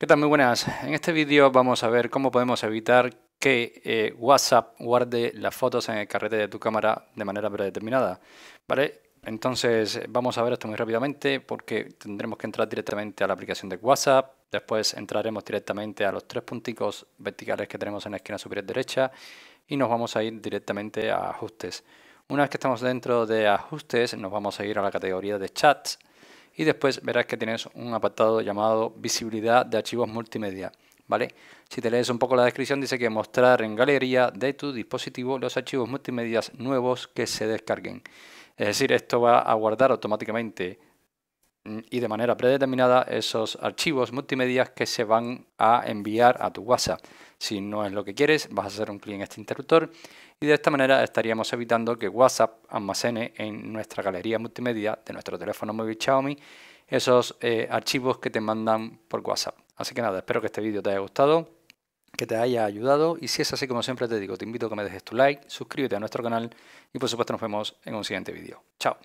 ¿Qué tal? Muy buenas. En este vídeo vamos a ver cómo podemos evitar que eh, WhatsApp guarde las fotos en el carrete de tu cámara de manera predeterminada. ¿Vale? Entonces vamos a ver esto muy rápidamente porque tendremos que entrar directamente a la aplicación de WhatsApp, después entraremos directamente a los tres punticos verticales que tenemos en la esquina superior derecha y nos vamos a ir directamente a ajustes. Una vez que estamos dentro de ajustes nos vamos a ir a la categoría de chats y después verás que tienes un apartado llamado visibilidad de archivos multimedia. ¿Vale? Si te lees un poco la descripción, dice que mostrar en galería de tu dispositivo los archivos multimedia nuevos que se descarguen. Es decir, esto va a guardar automáticamente Mm, y de manera predeterminada esos archivos multimedia que se van a enviar a tu WhatsApp. Si no es lo que quieres, vas a hacer un clic en este interruptor y de esta manera estaríamos evitando que WhatsApp almacene en nuestra galería multimedia de nuestro teléfono móvil Xiaomi esos eh, archivos que te mandan por WhatsApp. Así que nada, espero que este vídeo te haya gustado, que te haya ayudado y si es así como siempre te digo, te invito a que me dejes tu like, suscríbete a nuestro canal y por supuesto nos vemos en un siguiente vídeo. Chao.